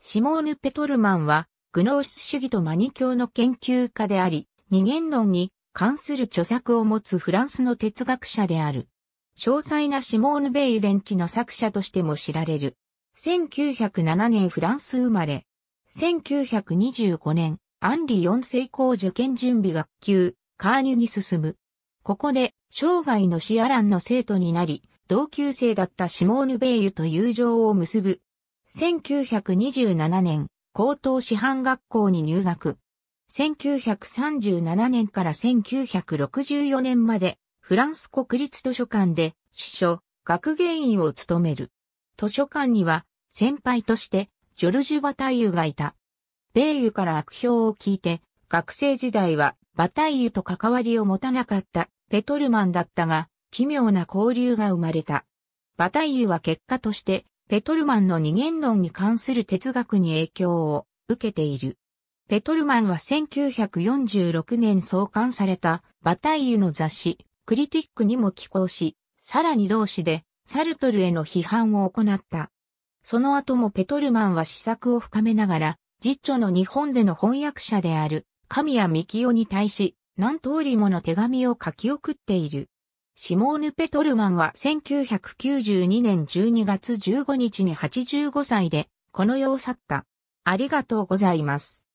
シモーヌ・ペトルマンは、グノーシス主義とマニ教の研究家であり、二元論に関する著作を持つフランスの哲学者である。詳細なシモーヌ・ベイ伝記の作者としても知られる。1907年フランス生まれ。1925年、アンリ4世公受験準備学級、カーニュに進む。ここで、生涯のシアランの生徒になり、同級生だったシモーヌ・ベイユと友情を結ぶ1927年、高等師範学校に入学。1937年から1964年まで、フランス国立図書館で、司書、学芸員を務める。図書館には、先輩として、ジョルジュ・バタイユがいた。米ユから悪評を聞いて、学生時代は、バタイユと関わりを持たなかったペトルマンだったが、奇妙な交流が生まれた。バタイユは結果としてペトルマンの二元論に関する哲学に影響を受けている。ペトルマンは1946年創刊されたバタイユの雑誌、クリティックにも寄稿し、さらに同誌でサルトルへの批判を行った。その後もペトルマンは試作を深めながら、実著の日本での翻訳者である神谷幹夫に対し、何通りもの手紙を書き送っている。シモーヌ・ペトルマンは1992年12月15日に85歳でこの世を去った。ありがとうございます。